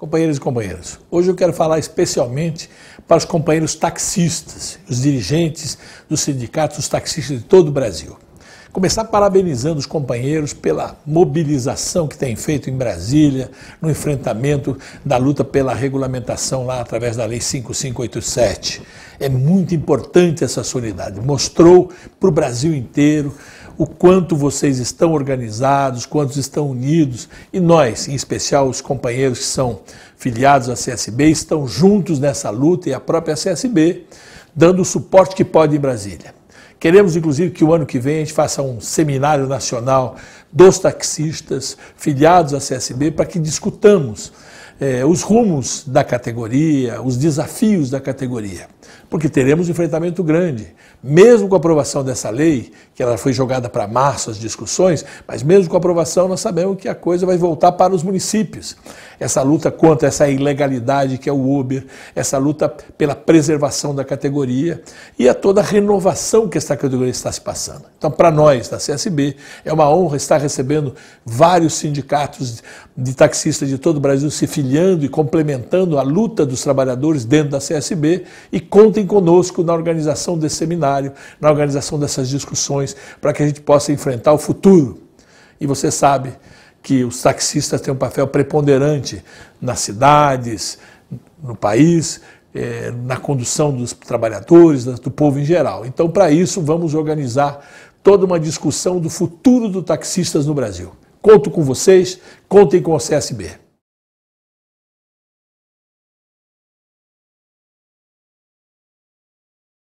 Companheiros e companheiras, hoje eu quero falar especialmente para os companheiros taxistas, os dirigentes dos sindicatos dos taxistas de todo o Brasil. Começar parabenizando os companheiros pela mobilização que têm feito em Brasília, no enfrentamento da luta pela regulamentação lá através da Lei 5587. É muito importante essa solidariedade. Mostrou para o Brasil inteiro o quanto vocês estão organizados, quantos estão unidos, e nós, em especial os companheiros que são filiados à CSB, estão juntos nessa luta e a própria CSB, dando o suporte que pode em Brasília. Queremos, inclusive, que o ano que vem a gente faça um seminário nacional dos taxistas filiados à CSB para que discutamos eh, os rumos da categoria, os desafios da categoria. Porque teremos um enfrentamento grande. Mesmo com a aprovação dessa lei, que ela foi jogada para março as discussões, mas mesmo com a aprovação nós sabemos que a coisa vai voltar para os municípios. Essa luta contra essa ilegalidade que é o Uber, essa luta pela preservação da categoria e a toda a renovação que essa categoria está se passando. Então, para nós da CSB, é uma honra estar recebendo vários sindicatos de taxistas de todo o Brasil se filiando auxiliando e complementando a luta dos trabalhadores dentro da CSB e contem conosco na organização desse seminário, na organização dessas discussões, para que a gente possa enfrentar o futuro. E você sabe que os taxistas têm um papel preponderante nas cidades, no país, é, na condução dos trabalhadores, do povo em geral. Então, para isso, vamos organizar toda uma discussão do futuro dos taxistas no Brasil. Conto com vocês, contem com o CSB.